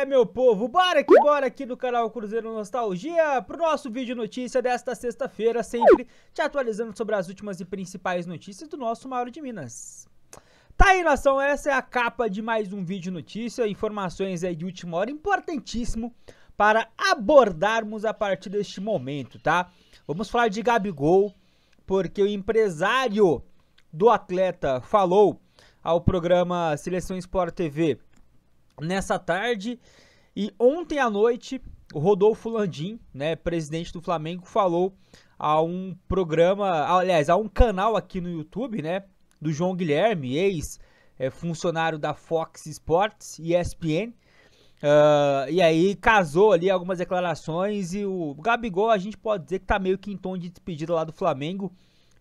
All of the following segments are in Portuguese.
É, meu povo, bora que bora aqui do canal Cruzeiro Nostalgia pro nosso vídeo notícia desta sexta-feira, sempre te atualizando sobre as últimas e principais notícias do nosso Mauro de Minas. Tá aí, nação, essa é a capa de mais um vídeo notícia, informações aí de última hora, importantíssimo para abordarmos a partir deste momento, tá? Vamos falar de Gabigol, porque o empresário do atleta falou ao programa Seleção Sport TV nessa tarde. E ontem à noite, o Rodolfo Landim, né, presidente do Flamengo, falou a um programa, aliás, a um canal aqui no YouTube, né, do João Guilherme, ex é, funcionário da Fox Sports, ESPN. Uh, ah, e aí casou ali algumas declarações e o Gabigol a gente pode dizer que tá meio que em tom de despedida lá do Flamengo.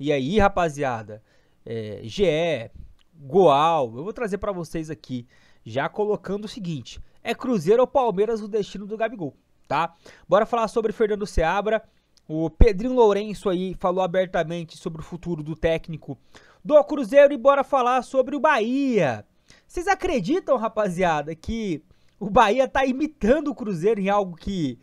E aí, rapaziada, é, GE, Goal, eu vou trazer para vocês aqui já colocando o seguinte: é Cruzeiro ou Palmeiras o destino do Gabigol, tá? Bora falar sobre Fernando Seabra. O Pedrinho Lourenço aí falou abertamente sobre o futuro do técnico do Cruzeiro e bora falar sobre o Bahia. Vocês acreditam, rapaziada, que o Bahia tá imitando o Cruzeiro em algo que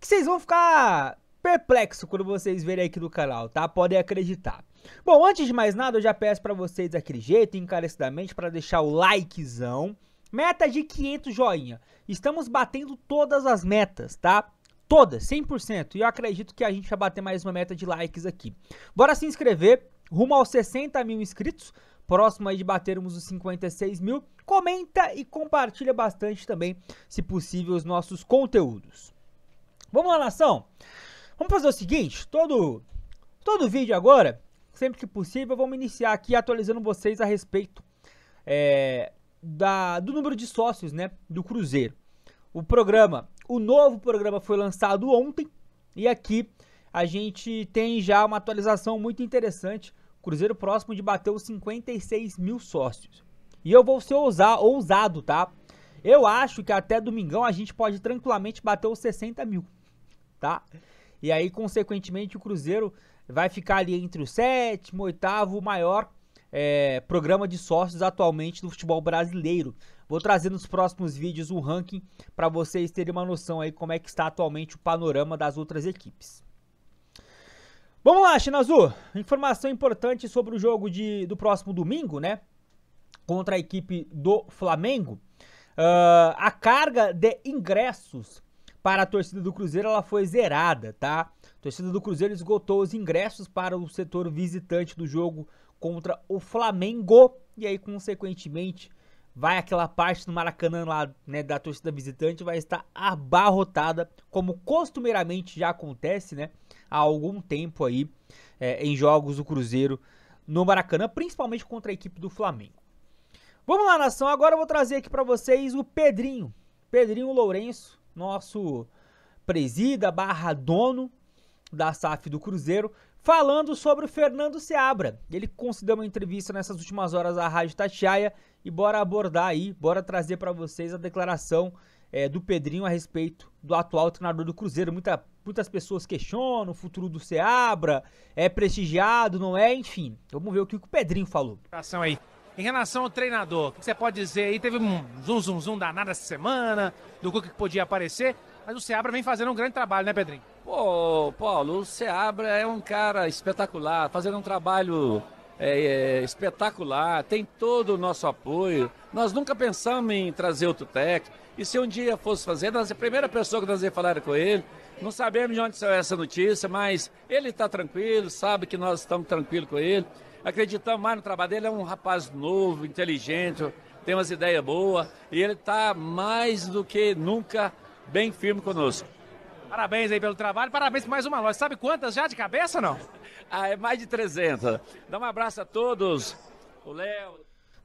que vocês vão ficar perplexo quando vocês verem aqui no canal, tá? Podem acreditar. Bom, antes de mais nada, eu já peço para vocês daquele jeito, encarecidamente, para deixar o likezão. Meta de 500 joinha. Estamos batendo todas as metas, tá? Todas, 100%. E eu acredito que a gente vai bater mais uma meta de likes aqui. Bora se inscrever, rumo aos 60 mil inscritos. Próximo aí de batermos os 56 mil. Comenta e compartilha bastante também, se possível, os nossos conteúdos. Vamos lá, nação? Vamos fazer o seguinte, todo, todo vídeo agora Sempre que possível, vamos iniciar aqui atualizando vocês a respeito é, da, do número de sócios né, do Cruzeiro. O programa, o novo programa foi lançado ontem e aqui a gente tem já uma atualização muito interessante. Cruzeiro próximo de bater os 56 mil sócios. E eu vou ser ousado, tá? Eu acho que até domingão a gente pode tranquilamente bater os 60 mil, tá? E aí, consequentemente, o Cruzeiro vai ficar ali entre o sétimo, oitavo, maior é, programa de sócios atualmente do futebol brasileiro. Vou trazer nos próximos vídeos o ranking para vocês terem uma noção aí como é que está atualmente o panorama das outras equipes. Vamos lá, Chinazu. Informação importante sobre o jogo de, do próximo domingo, né? Contra a equipe do Flamengo. Uh, a carga de ingressos para a torcida do Cruzeiro ela foi zerada, tá? A torcida do Cruzeiro esgotou os ingressos para o setor visitante do jogo contra o Flamengo e aí consequentemente vai aquela parte do Maracanã lá, né, da torcida visitante vai estar abarrotada, como costumeiramente já acontece, né, há algum tempo aí é, em jogos do Cruzeiro no Maracanã, principalmente contra a equipe do Flamengo. Vamos lá, nação, agora eu vou trazer aqui para vocês o Pedrinho, Pedrinho Lourenço, nosso presida barra dono da SAF do Cruzeiro, falando sobre o Fernando Seabra. Ele concedeu uma entrevista nessas últimas horas à Rádio Tatiaia e bora abordar aí, bora trazer para vocês a declaração é, do Pedrinho a respeito do atual treinador do Cruzeiro. Muita, muitas pessoas questionam o futuro do Seabra, é prestigiado, não é? Enfim, vamos ver o que o Pedrinho falou. ação Aí. Em relação ao treinador, o que você pode dizer aí? Teve um zum, zum, zum danado essa semana, do que podia aparecer, mas o Seabra vem fazendo um grande trabalho, né, Pedrinho? Pô, Paulo, o Seabra é um cara espetacular, fazendo um trabalho é, é, espetacular, tem todo o nosso apoio. Nós nunca pensamos em trazer outro técnico. E se um dia fosse fazer, nós, a primeira pessoa que nós ia falar com ele, não sabemos de onde saiu essa notícia, mas ele está tranquilo, sabe que nós estamos tranquilos com ele acreditar mais no trabalho dele. é um rapaz novo, inteligente, tem umas ideias boas e ele está mais do que nunca bem firme conosco. Parabéns aí pelo trabalho, parabéns por mais uma loja. Sabe quantas já de cabeça não? ah, é mais de 300. Dá um abraço a todos. O Léo.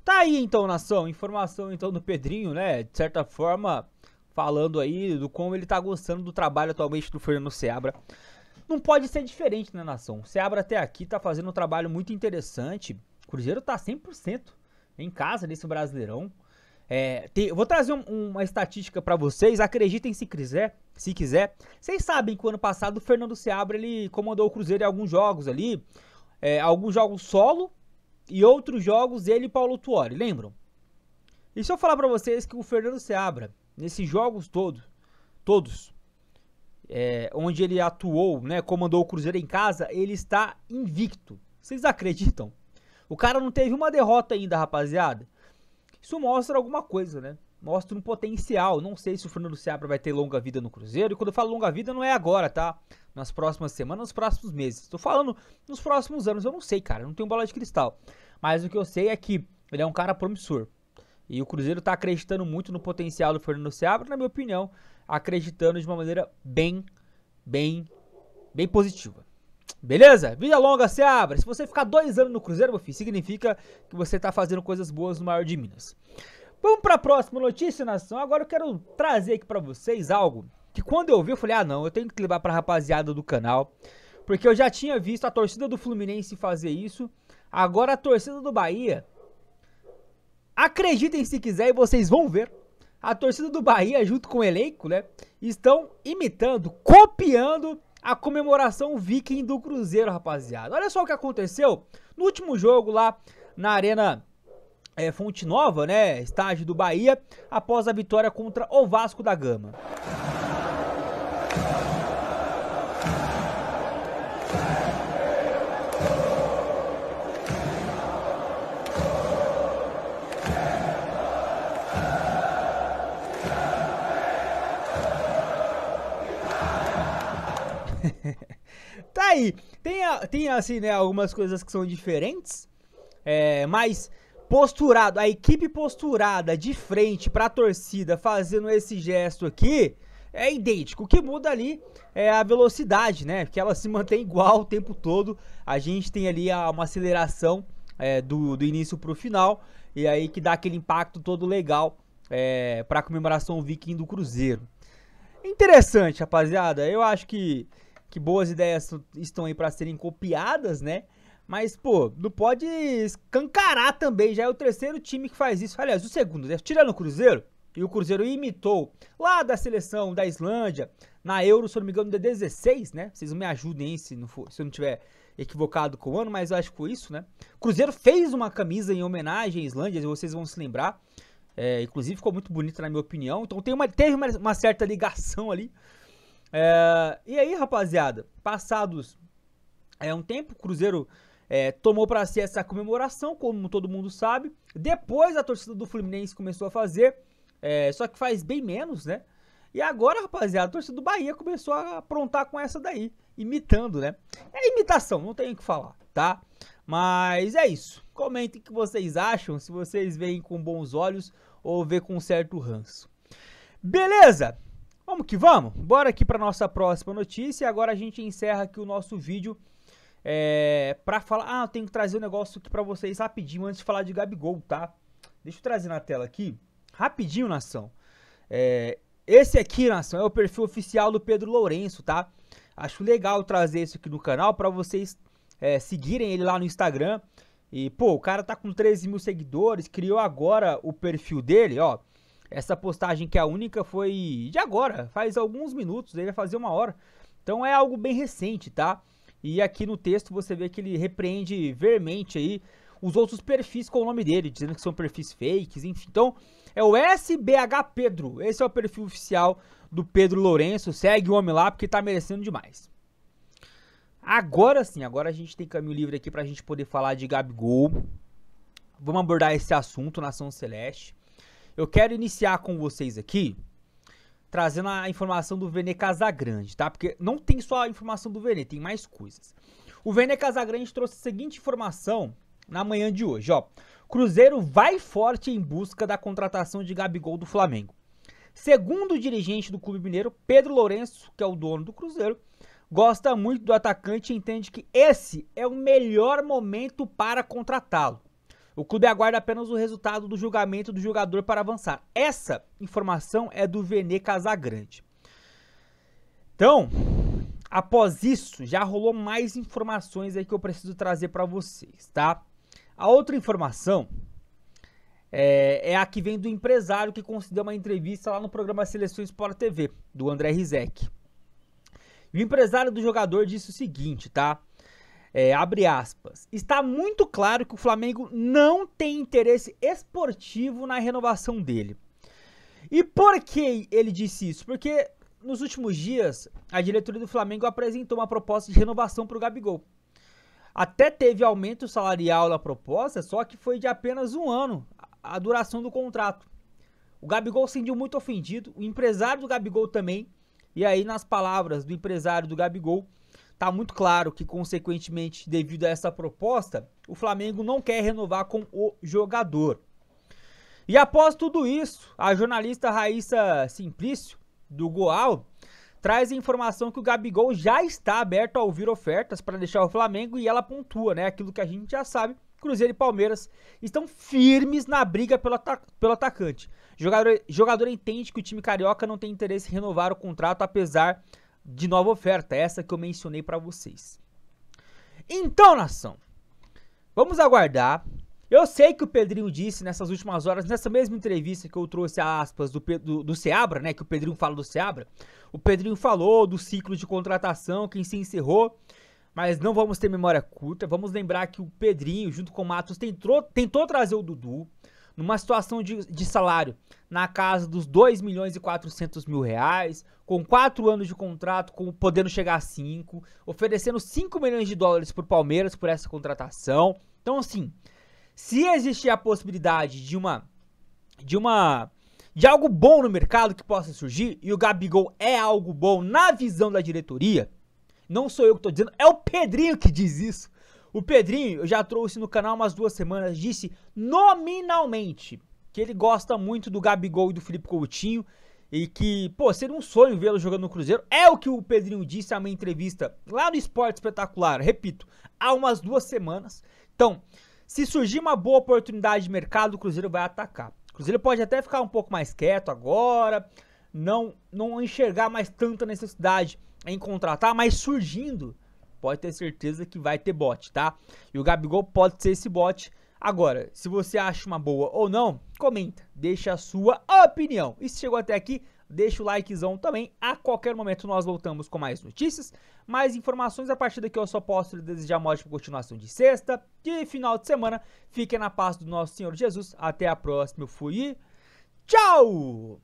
Tá aí então, nação, informação então do Pedrinho, né? De certa forma, falando aí do como ele tá gostando do trabalho atualmente do Fernando Seabra não pode ser diferente, né, nação? Você abre até aqui, tá fazendo um trabalho muito interessante. O Cruzeiro tá 100% em casa nesse Brasileirão. É, tem, vou trazer um, uma estatística para vocês, acreditem se quiser, se quiser. Vocês sabem que o ano passado o Fernando Seabra ele comandou o Cruzeiro em alguns jogos ali, é, alguns jogos solo e outros jogos ele e Paulo Tuori, lembram? E se eu falar para vocês que o Fernando Seabra, nesses jogos todo, todos, é, onde ele atuou, né, comandou o Cruzeiro em casa, ele está invicto. Vocês acreditam? O cara não teve uma derrota ainda, rapaziada. Isso mostra alguma coisa, né? Mostra um potencial. Não sei se o Fernando Seabra vai ter longa vida no Cruzeiro. E quando eu falo longa vida, não é agora, tá? Nas próximas semanas, nos próximos meses. Estou falando nos próximos anos. Eu não sei, cara. Eu não tenho bola de cristal. Mas o que eu sei é que ele é um cara promissor. E o Cruzeiro está acreditando muito no potencial do Fernando Seabra, na minha opinião, acreditando de uma maneira bem, bem, bem positiva. Beleza? Vida longa, Seabra. Se você ficar dois anos no Cruzeiro, meu filho, significa que você está fazendo coisas boas no maior de Minas. Vamos para a próxima notícia, nação. Agora eu quero trazer aqui para vocês algo que quando eu vi, eu falei: "Ah, não, eu tenho que levar para rapaziada do canal". Porque eu já tinha visto a torcida do Fluminense fazer isso. Agora a torcida do Bahia Acreditem se quiser e vocês vão ver. A torcida do Bahia, junto com o elenco, né, estão imitando, copiando a comemoração viking do Cruzeiro, rapaziada. Olha só o que aconteceu no último jogo lá na Arena é, Fonte Nova, né? Estágio do Bahia, após a vitória contra o Vasco da Gama. aí. Tem, tem assim, né, algumas coisas que são diferentes, é, mas posturado, a equipe posturada de frente para a torcida fazendo esse gesto aqui é idêntico. O que muda ali é a velocidade, né? Porque ela se mantém igual o tempo todo. A gente tem ali uma aceleração é, do, do início para o final e aí que dá aquele impacto todo legal é, para a comemoração Viking do Cruzeiro. Interessante, rapaziada. Eu acho que que boas ideias estão aí para serem copiadas, né? Mas, pô, não pode escancarar também. Já é o terceiro time que faz isso. Aliás, o segundo, né? Tirando o Cruzeiro, e o Cruzeiro imitou lá da seleção da Islândia, na Euro, se não me engano, de 16, né? Vocês me ajudem aí se, não for, se eu não tiver equivocado com o ano, mas eu acho que foi isso, né? O Cruzeiro fez uma camisa em homenagem à Islândia, vocês vão se lembrar. É, inclusive ficou muito bonito na minha opinião. Então tem uma, teve uma, uma certa ligação ali é, e aí, rapaziada, passados é, um tempo, o Cruzeiro é, tomou para si essa comemoração, como todo mundo sabe. Depois a torcida do Fluminense começou a fazer, é, só que faz bem menos, né? E agora, rapaziada, a torcida do Bahia começou a aprontar com essa daí, imitando, né? É imitação, não tenho o que falar, tá? Mas é isso. Comentem o que vocês acham, se vocês veem com bons olhos ou vê com certo ranço. Beleza? Vamos que vamos! Bora aqui para nossa próxima notícia. Agora a gente encerra aqui o nosso vídeo é, para falar. Ah, eu tenho que trazer um negócio aqui para vocês rapidinho antes de falar de Gabigol, tá? Deixa eu trazer na tela aqui, rapidinho, nação. É, esse aqui, nação, é o perfil oficial do Pedro Lourenço, tá? Acho legal trazer isso aqui no canal para vocês é, seguirem ele lá no Instagram. E, pô, o cara tá com 13 mil seguidores, criou agora o perfil dele, ó. Essa postagem que é a única foi de agora, faz alguns minutos, ele vai fazer uma hora. Então é algo bem recente, tá? E aqui no texto você vê que ele repreende vermente aí os outros perfis com o nome dele, dizendo que são perfis fakes, enfim. Então, é o SBH Pedro. Esse é o perfil oficial do Pedro Lourenço. Segue o homem lá porque tá merecendo demais. Agora sim, agora a gente tem caminho livre aqui pra gente poder falar de Gabigol. Vamos abordar esse assunto, Nação Celeste. Eu quero iniciar com vocês aqui trazendo a informação do Vene Casagrande, tá? Porque não tem só a informação do Vene, tem mais coisas. O Vene Casagrande trouxe a seguinte informação na manhã de hoje, ó. Cruzeiro vai forte em busca da contratação de Gabigol do Flamengo. Segundo o dirigente do clube mineiro, Pedro Lourenço, que é o dono do Cruzeiro, gosta muito do atacante e entende que esse é o melhor momento para contratá-lo. O clube aguarda apenas o resultado do julgamento do jogador para avançar. Essa informação é do Vene Casagrande. Então, após isso, já rolou mais informações aí que eu preciso trazer para vocês, tá? A outra informação é, é, a que vem do empresário que concedeu uma entrevista lá no programa Seleções Sport TV, do André Rizek. o empresário do jogador disse o seguinte, tá? É, abre aspas. Está muito claro que o Flamengo não tem interesse esportivo na renovação dele. E por que ele disse isso? Porque nos últimos dias a diretoria do Flamengo apresentou uma proposta de renovação para o Gabigol. Até teve aumento salarial na proposta, só que foi de apenas um ano a duração do contrato. O Gabigol se sentiu muito ofendido, o empresário do Gabigol também. E aí, nas palavras do empresário do Gabigol, Tá muito claro que, consequentemente, devido a essa proposta, o Flamengo não quer renovar com o jogador. E após tudo isso, a jornalista Raíssa Simplício, do Goal, traz a informação que o Gabigol já está aberto a ouvir ofertas para deixar o Flamengo e ela pontua, né? Aquilo que a gente já sabe, Cruzeiro e Palmeiras estão firmes na briga pelo, atac pelo atacante. Jogador, jogador entende que o time carioca não tem interesse em renovar o contrato, apesar de nova oferta, essa que eu mencionei para vocês. Então, nação, vamos aguardar. Eu sei que o Pedrinho disse nessas últimas horas, nessa mesma entrevista que eu trouxe aspas do, do, do Seabra, né? Que o Pedrinho fala do Seabra. O Pedrinho falou do ciclo de contratação, quem se encerrou. Mas não vamos ter memória curta. Vamos lembrar que o Pedrinho, junto com o Matos, tentou, tentou trazer o Dudu numa situação de, de salário na casa dos 2 milhões e 400 mil reais, com 4 anos de contrato, com podendo chegar a 5, oferecendo 5 milhões de dólares para o Palmeiras por essa contratação. Então, assim, se existe a possibilidade de uma. de uma. de algo bom no mercado que possa surgir, e o Gabigol é algo bom na visão da diretoria, não sou eu que estou dizendo, é o Pedrinho que diz isso. O Pedrinho, eu já trouxe no canal umas duas semanas, disse nominalmente que ele gosta muito do Gabigol e do Felipe Coutinho e que, pô, seria um sonho vê-lo jogando no Cruzeiro. É o que o Pedrinho disse na minha entrevista lá no Esporte Espetacular, repito, há umas duas semanas. Então, se surgir uma boa oportunidade de mercado, o Cruzeiro vai atacar. O Cruzeiro pode até ficar um pouco mais quieto agora, não não enxergar mais tanta necessidade em contratar, mas surgindo pode ter certeza que vai ter bot, tá? E o Gabigol pode ser esse bot. Agora, se você acha uma boa ou não, comenta, deixa a sua opinião. E se chegou até aqui, deixa o likezão também. A qualquer momento nós voltamos com mais notícias, mais informações. A partir daqui eu só posso lhe desejar uma ótima continuação de sexta, e final de semana. Fiquem na paz do nosso Senhor Jesus. Até a próxima. Eu fui e tchau!